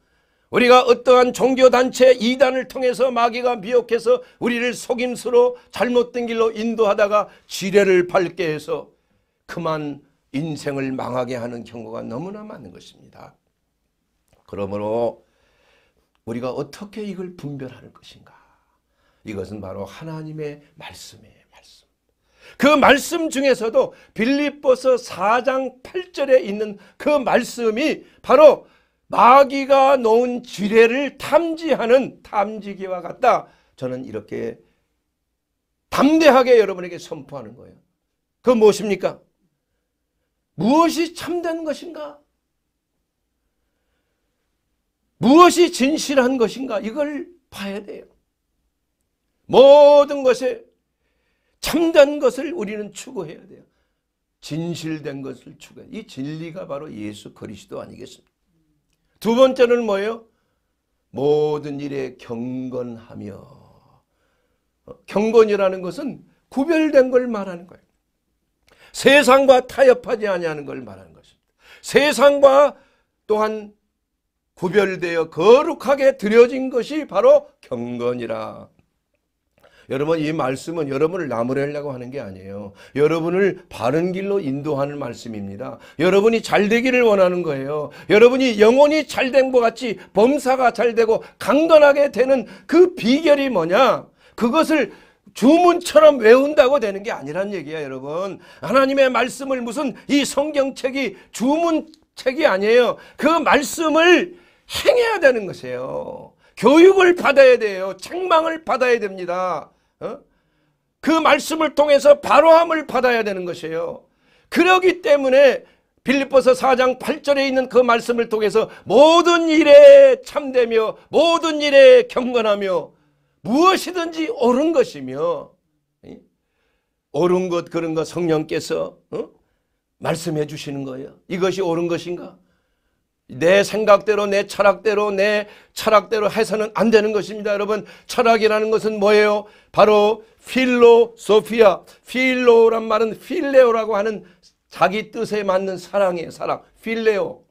우리가 어떠한 종교단체 이단을 통해서 마귀가 미혹해서 우리를 속임수로 잘못된 길로 인도하다가 지뢰를 밟게 해서 그만 인생을 망하게 하는 경우가 너무나 많은 것입니다. 그러므로 우리가 어떻게 이걸 분별하는 것인가? 이것은 바로 하나님의 말씀이에요. 그 말씀 중에서도 빌립보서 4장 8절에 있는 그 말씀이 바로 마귀가 놓은 지뢰를 탐지하는 탐지기와 같다. 저는 이렇게 담대하게 여러분에게 선포하는 거예요. 그 무엇입니까? 무엇이 참된 것인가? 무엇이 진실한 것인가? 이걸 봐야 돼요. 모든 것에 참된 것을 우리는 추구해야 돼요. 진실된 것을 추구해이 진리가 바로 예수 그리스도 아니겠습니까? 두 번째는 뭐예요? 모든 일에 경건하며 어, 경건이라는 것은 구별된 걸 말하는 거예요. 세상과 타협하지 아니하는 걸 말하는 것입니다. 세상과 또한 구별되어 거룩하게 드려진 것이 바로 경건이라. 여러분 이 말씀은 여러분을 나무래려고 하는 게 아니에요. 여러분을 바른 길로 인도하는 말씀입니다. 여러분이 잘 되기를 원하는 거예요. 여러분이 영혼이 잘 된 것 같이 범사가 잘 되고 강건하게 되는 그 비결이 뭐냐? 그것을 주문처럼 외운다고 되는 게 아니란 얘기야 여러분. 하나님의 말씀을 무슨 이 성경책이 주문책이 아니에요. 그 말씀을 행해야 되는 것이에요. 교육을 받아야 돼요. 책망을 받아야 됩니다. 어? 그 말씀을 통해서 바로함을 받아야 되는 것이에요. 그러기 때문에 빌리보서 4장 8절에 있는 그 말씀을 통해서 모든 일에 참되며 모든 일에 경건하며 무엇이든지 옳은 것이며 옳은 것 그런 것 성령께서 어? 말씀해 주시는 거예요. 이것이 옳은 것인가? 내 생각대로 내 철학대로 내 철학대로 해서는 안 되는 것입니다. 여러분 철학이라는 것은 뭐예요? 바로 필로소피아 필로란 말은 필레오라고 하는 자기 뜻에 맞는 사랑이에요. 사랑 필레오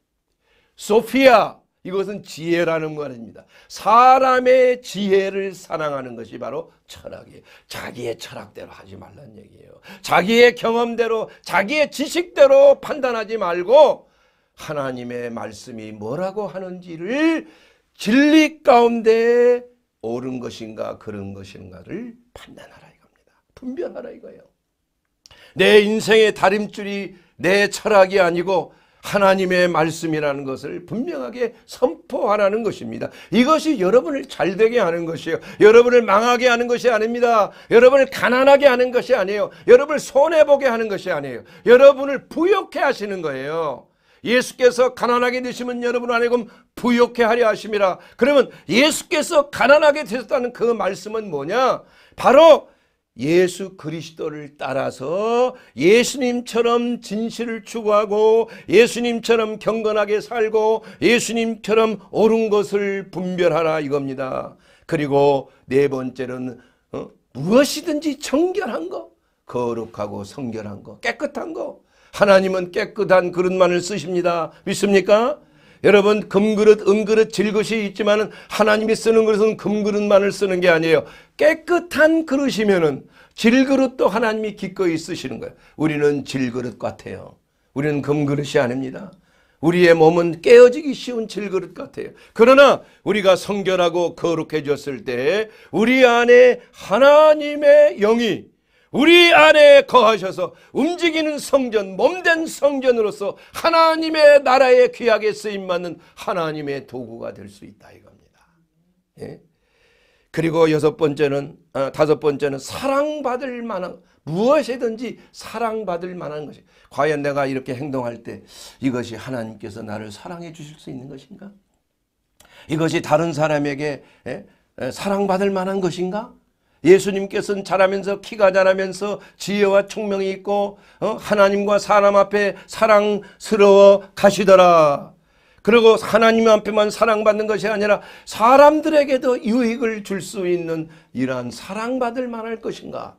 소피아 이것은 지혜라는 말입니다. 사람의 지혜를 사랑하는 것이 바로 철학이에요. 자기의 철학대로 하지 말란 얘기예요. 자기의 경험대로 자기의 지식대로 판단하지 말고 하나님의 말씀이 뭐라고 하는지를 진리 가운데 옳은 것인가 그런 것인가를 판단하라 이겁니다. 분별하라 이거예요. 내 인생의 다림줄이 내 철학이 아니고 하나님의 말씀이라는 것을 분명하게 선포하라는 것입니다. 이것이 여러분을 잘되게 하는 것이요. 여러분을 망하게 하는 것이 아닙니다. 여러분을 가난하게 하는 것이 아니에요. 여러분을 손해보게 하는 것이 아니에요. 여러분을 부욕해 하시는 거예요. 예수께서 가난하게 되시면 여러분 안에금 부욕해 하려 하심이라. 그러면 예수께서 가난하게 되셨다는 그 말씀은 뭐냐? 바로 예수 그리스도를 따라서 예수님처럼 진실을 추구하고 예수님처럼 경건하게 살고 예수님처럼 옳은 것을 분별하라 이겁니다. 그리고 네 번째는 어? 무엇이든지 정결한 거 거룩하고 성결한 거 깨끗한 거 하나님은 깨끗한 그릇만을 쓰십니다. 믿습니까? 여러분 금그릇 은그릇 질그릇이 있지만 은 하나님이 쓰는 그릇은 금그릇만을 쓰는 게 아니에요. 깨끗한 그릇이면 은 질그릇도 하나님이 기꺼이 쓰시는 거예요. 우리는 질그릇 같아요. 우리는 금그릇이 아닙니다. 우리의 몸은 깨어지기 쉬운 질그릇 같아요. 그러나 우리가 성결하고 거룩해졌을 때 우리 안에 하나님의 영이 우리 안에 거하셔서 움직이는 성전, 몸된 성전으로서 하나님의 나라에 귀하게 쓰임받는 하나님의 도구가 될 수 있다 이겁니다. 예? 그리고 여섯 번째는 아, 다섯 번째는 사랑받을 만한 무엇이든지 사랑받을 만한 것이 과연 내가 이렇게 행동할 때 이것이 하나님께서 나를 사랑해 주실 수 있는 것인가? 이것이 다른 사람에게 예? 예? 사랑받을 만한 것인가? 예수님께서는 자라면서 키가 자라면서 지혜와 총명이 있고 어? 하나님과 사람 앞에 사랑스러워 가시더라. 그리고 하나님 앞에만 사랑받는 것이 아니라 사람들에게도 유익을 줄 수 있는 이러한 사랑받을 만할 것인가.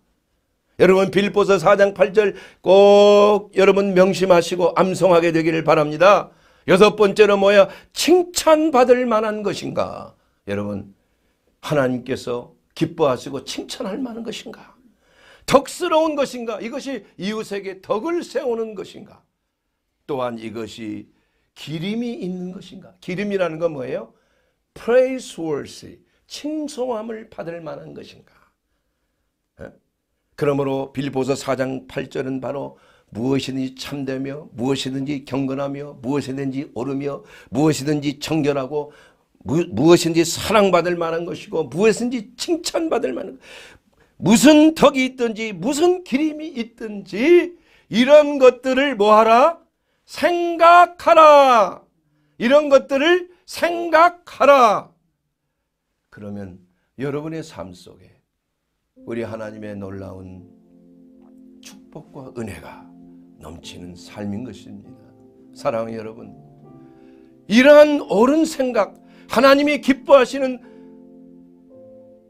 여러분 빌보서 4장 8절 꼭 여러분 명심하시고 암송하게 되기를 바랍니다. 여섯 번째로 뭐야? 칭찬받을 만한 것인가. 여러분 하나님께서 기뻐하시고 칭찬할 만한 것인가? 덕스러운 것인가? 이것이 이웃에게 덕을 세우는 것인가? 또한 이것이 기림이 있는 것인가? 기림이라는 건 뭐예요? praiseworthy, 칭송함을 받을 만한 것인가? 예? 그러므로 빌보서 4장 8절은 바로 무엇이든지 참되며 무엇이든지 경건하며 무엇이든지 오르며 무엇이든지 청결하고 무, 무엇인지 사랑받을 만한 것이고 무엇인지 칭찬받을 만한 무슨 덕이 있든지 무슨 기림이 있든지 이런 것들을 뭐하라? 생각하라. 이런 것들을 생각하라. 그러면 여러분의 삶 속에 우리 하나님의 놀라운 축복과 은혜가 넘치는 삶인 것입니다. 사랑하는 여러분, 이러한 옳은 생각, 하나님이 기뻐하시는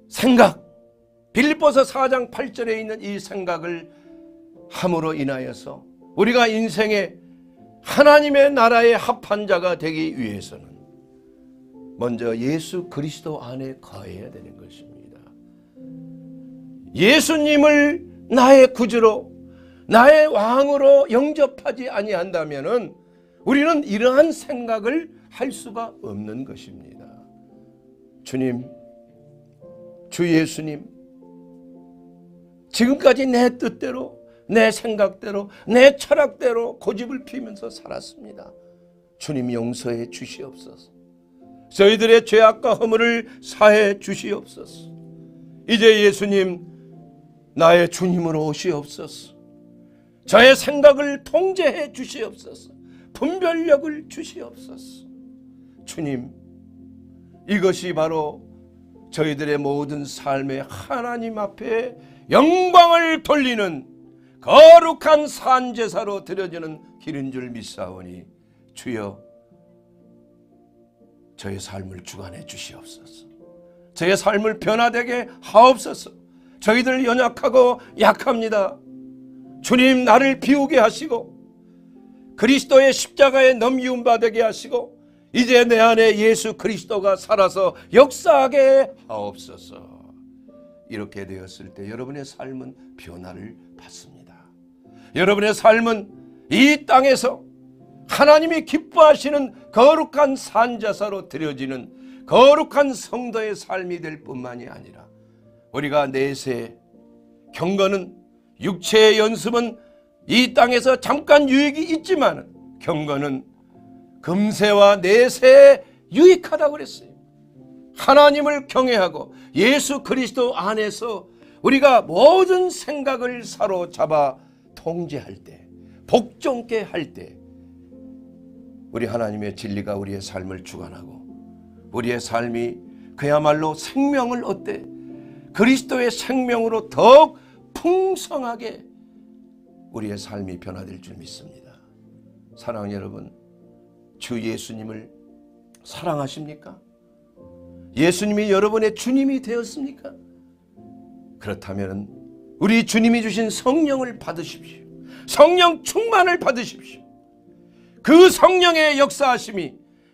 생각 빌보뽀서 4장 8절에 있는 이 생각을 함으로 인하여서 우리가 인생에 하나님의 나라의 합한 자가 되기 위해서는 먼저 예수 그리스도 안에 거해야 되는 것입니다. 예수님을 나의 구주로 나의 왕으로 영접하지 아니한다면 우리는 이러한 생각을 할 수가 없는 것입니다. 주님, 주 예수님, 지금까지 내 뜻대로, 내 생각대로, 내 철학대로 고집을 피면서 살았습니다. 주님 용서해 주시옵소서. 저희들의 죄악과 허물을 사해 주시옵소서. 이제 예수님 나의 주님으로 오시옵소서. 저의 생각을 통제해 주시옵소서. 분별력을 주시옵소서. 주님, 이것이 바로 저희들의 모든 삶의 하나님 앞에 영광을 돌리는 거룩한 산제사로 드려지는 길인 줄 믿사오니 주여 저의 삶을 주관해 주시옵소서 저의 삶을 변화되게 하옵소서 저희들 연약하고 약합니다 주님 나를 비우게 하시고 그리스도의 십자가에 넘기운 바 되게 하시고 이제 내 안에 예수 그리스도가 살아서 역사하게 하옵소서. 이렇게 되었을 때 여러분의 삶은 변화를 받습니다. 여러분의 삶은 이 땅에서 하나님이 기뻐하시는 거룩한 산자사로 드려지는 거룩한 성도의 삶이 될 뿐만이 아니라 우리가 내세 경건은 육체의 연습은 이 땅에서 잠깐 유익이 있지만 경건은 금세와 내세에 유익하다고 그랬어요. 하나님을 경외하고 예수 그리스도 안에서 우리가 모든 생각을 사로잡아 통제할 때, 복종케 할 때, 우리 하나님의 진리가 우리의 삶을 주관하고, 우리의 삶이 그야말로 생명을 얻되, 그리스도의 생명으로 더욱 풍성하게 우리의 삶이 변화될 줄 믿습니다. 사랑 여러분, 주 예수님을 사랑하십니까? 예수님이 여러분의 주님이 되었습니까? 그렇다면 우리 주님이 주신 성령을 받으십시오. 성령 충만을 받으십시오. 그 성령의 역사하심이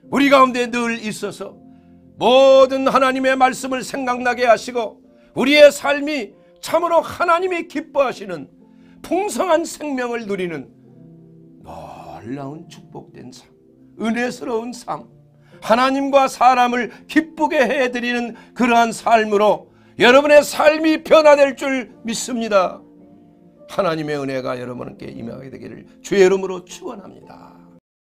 우리 가운데 늘 있어서 모든 하나님의 말씀을 생각나게 하시고 우리의 삶이 참으로 하나님이 기뻐하시는 풍성한 생명을 누리는 놀라운 축복된 삶. 은혜스러운 삶, 하나님과 사람을 기쁘게 해드리는 그러한 삶으로 여러분의 삶이 변화될 줄 믿습니다. 하나님의 은혜가 여러분께 임하게 되기를 주의 이름으로 축원합니다.